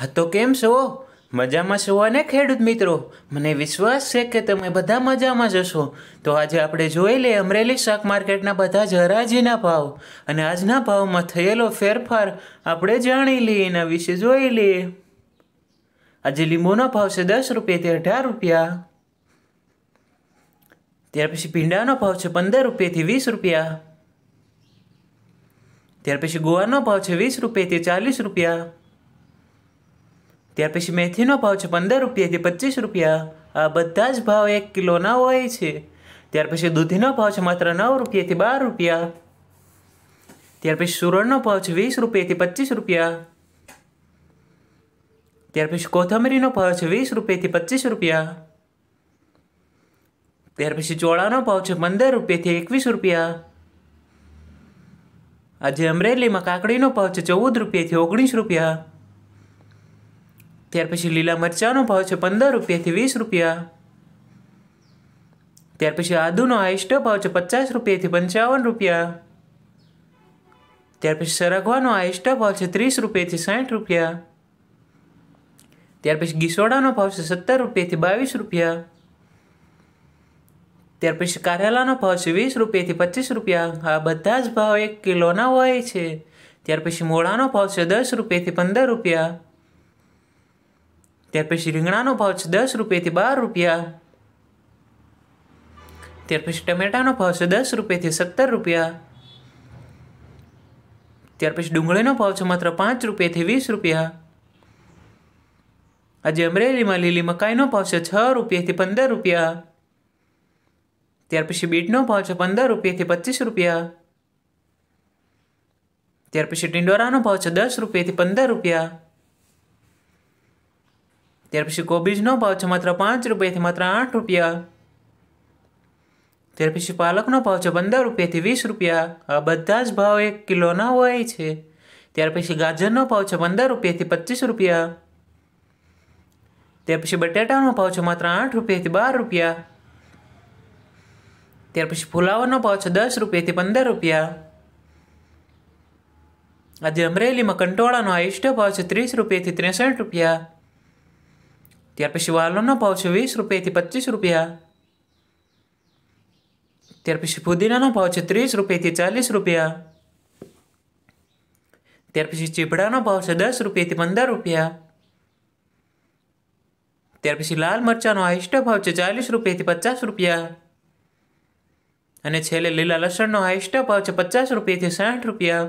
હા તો કેમ છો મજામાં છો અને ખેડૂત મિત્રો મને વિશ્વાસ છે કે તમે બધા મજામાં જશો તો આજે આપણે જોઈ લઈએ અમરેલી શાક માર્કેટના બધા જ હરાજીના ભાવ અને આજના ભાવમાં થયેલો ફેરફાર આપણે જાણી લઈએ એના વિશે જોઈ લઈએ આજે લીંબુનો ભાવ છે દસ રૂપિયાથી અઢાર રૂપિયા ત્યાર પછી ભીંડાનો ભાવ છે પંદર રૂપિયાથી વીસ રૂપિયા ત્યાર પછી ગોવાનો ભાવ છે વીસ રૂપિયાથી ચાલીસ રૂપિયા ત્યાર પછી મેથીનો ભાવ છે પંદર રૂપિયાથી પચીસ રૂપિયા આ બધા જ ભાવ એક કિલોના હોય છે ત્યાર પછી દૂધીનો ભાવ છે માત્ર નવ રૂપિયાથી બાર રૂપિયા ત્યાર પછી સુરણનો ભાવ છે વીસ રૂપિયાથી પચીસ રૂપિયા ત્યાર પછી કોથમરીનો ભાવ છે વીસ રૂપિયાથી પચીસ રૂપિયા ત્યાર પછી ચોળાનો ભાવ છે પંદર રૂપિયાથી એકવીસ રૂપિયા આજે અમરેલીમાં કાકડીનો ભાવ છે ચૌદ રૂપિયાથી ઓગણીસ રૂપિયા ત્યાર પછી લીલા મરચાંનો ભાવ છે પંદર રૂપિયાથી વીસ રૂપિયા ત્યાર પછી આદુનો હાઈસ્ટ ભાવ છે પચાસ રૂપિયાથી પંચાવન રૂપિયા ત્યાર પછી સરગવાનો હાઈસ્ટ ભાવ છે ત્રીસ રૂપિયાથી સાઠ રૂપિયા ત્યાર પછી ગીસોડાનો ભાવ છે સત્તર રૂપિયાથી બાવીસ રૂપિયા ત્યાર પછી કારેલાનો ભાવ છે વીસ રૂપિયાથી પચીસ રૂપિયા આ બધા જ ભાવ એક કિલોના હોય છે ત્યાર પછી મોળાનો ભાવ છે દસ રૂપિયાથી પંદર રૂપિયા ત્યાર પછી રીંગણાનો ભાવ છે દસ રૂપિયાથી બાર રૂપિયા ત્યાર પછી ટમેટાનો ભાવ છે દસ રૂપિયાથી સત્તર રૂપિયા ત્યાર પછી ડુંગળીનો ભાવ છે માત્ર પાંચ રૂપિયાથી વીસ રૂપિયા આજે અમરેલીમાં લીલી મકાઈનો ભાવ છે છ રૂપિયાથી પંદર રૂપિયા ત્યાર પછી બીટનો ભાવ છે પંદર રૂપિયાથી પચીસ રૂપિયા ત્યાર પછી ટિંડોરાનો ભાવ છે દસ રૂપિયાથી પંદર રૂપિયા ત્યાર પછી કોબીજનો ભાવ છે માત્ર પાંચ રૂપિયાથી માત્ર આઠ રૂપિયા ત્યાર પછી પાલકનો ભાવ છે પંદર રૂપિયાથી વીસ રૂપિયા આ બધા જ ભાવ એક કિલોના હોય છે ત્યાર પછી ગાજરનો ભાવ છે પંદર રૂપિયાથી પચીસ રૂપિયા ત્યાર પછી બટેટાનો ભાવ છે માત્ર આઠ રૂપિયાથી બાર રૂપિયા ત્યાર પછી ફુલાવાનો ભાવ છે દસ રૂપિયાથી પંદર રૂપિયા આજે અમરેલીમાં કંટોળાનો આઈષ્ટ ભાવ છે ત્રીસ રૂપિયાથી ત્રેસઠ રૂપિયા ત્યાર પછી વાલનો ભાવ છે વીસ રૂપિયાથી પચીસ રૂપિયા ત્યાર પછી ફુદીનાનો ભાવ છે ત્રીસ રૂપિયાથી ચાલીસ રૂપિયા ત્યાર પછી ચીપડાનો ભાવ છે દસ રૂપિયાથી પંદર રૂપિયા ત્યાર પછી લાલ મરચાંનો હાઈસ્ટ ભાવ છે ચાલીસ રૂપિયાથી પચાસ રૂપિયા અને છેલ્લે લીલા લસણનો હાઈસ્ટ ભાવ છે પચાસ રૂપિયાથી સાઠ રૂપિયા